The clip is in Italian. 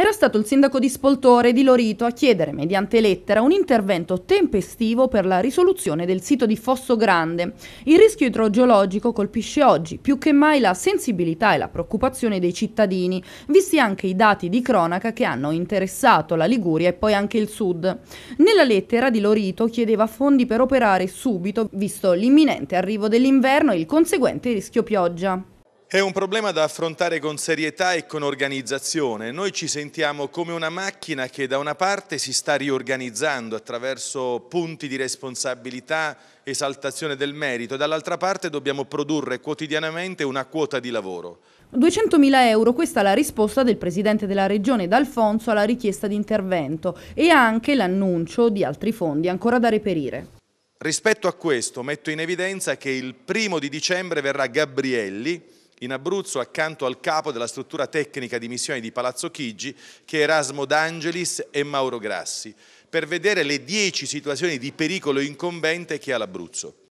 era stato il sindaco di Spoltore di Lorito a chiedere mediante lettera un intervento tempestivo per la risoluzione del sito di Fosso Grande. Il rischio idrogeologico colpisce oggi più che mai la sensibilità e la preoccupazione dei cittadini, visti anche i dati di cronaca che hanno interessato la Liguria e poi anche il sud. Nella lettera di Lorito chiedeva fondi per operare subito, visto l'imminente arrivo dell'inverno e il conseguente rischio pioggia. È un problema da affrontare con serietà e con organizzazione. Noi ci sentiamo come una macchina che da una parte si sta riorganizzando attraverso punti di responsabilità, esaltazione del merito, dall'altra parte dobbiamo produrre quotidianamente una quota di lavoro. 200.000 euro, questa è la risposta del presidente della regione D'Alfonso alla richiesta di intervento e anche l'annuncio di altri fondi ancora da reperire. Rispetto a questo metto in evidenza che il primo di dicembre verrà Gabrielli, in Abruzzo accanto al capo della struttura tecnica di missione di Palazzo Chigi, che è Erasmo D'Angelis e Mauro Grassi, per vedere le 10 situazioni di pericolo incombente che ha l'Abruzzo.